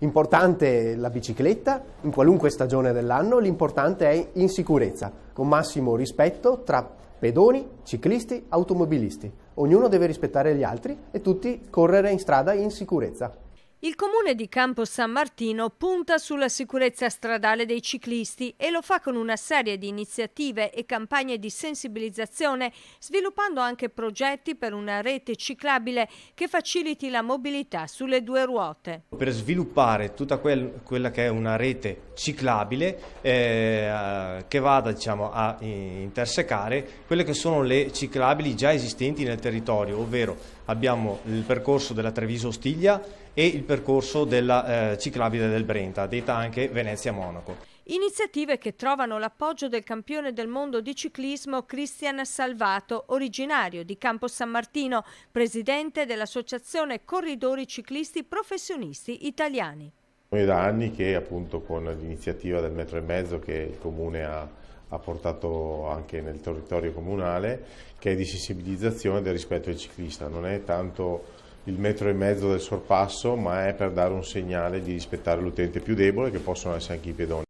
Importante la bicicletta in qualunque stagione dell'anno, l'importante è in sicurezza, con massimo rispetto tra pedoni, ciclisti, automobilisti. Ognuno deve rispettare gli altri e tutti correre in strada in sicurezza. Il comune di Campo San Martino punta sulla sicurezza stradale dei ciclisti e lo fa con una serie di iniziative e campagne di sensibilizzazione, sviluppando anche progetti per una rete ciclabile che faciliti la mobilità sulle due ruote. Per sviluppare tutta quel, quella che è una rete ciclabile eh, che vada diciamo, a intersecare quelle che sono le ciclabili già esistenti nel territorio, ovvero abbiamo il percorso della treviso stiglia e il percorso della eh, ciclabile del Brenta, detta anche Venezia-Monaco. Iniziative che trovano l'appoggio del campione del mondo di ciclismo Cristian Salvato, originario di Campo San Martino, presidente dell'Associazione Corridori Ciclisti Professionisti Italiani. È da anni che appunto con l'iniziativa del metro e mezzo che il comune ha, ha portato anche nel territorio comunale, che è di sensibilizzazione del rispetto del ciclista, non è tanto il metro e mezzo del sorpasso, ma è per dare un segnale di rispettare l'utente più debole, che possono essere anche i pedoni.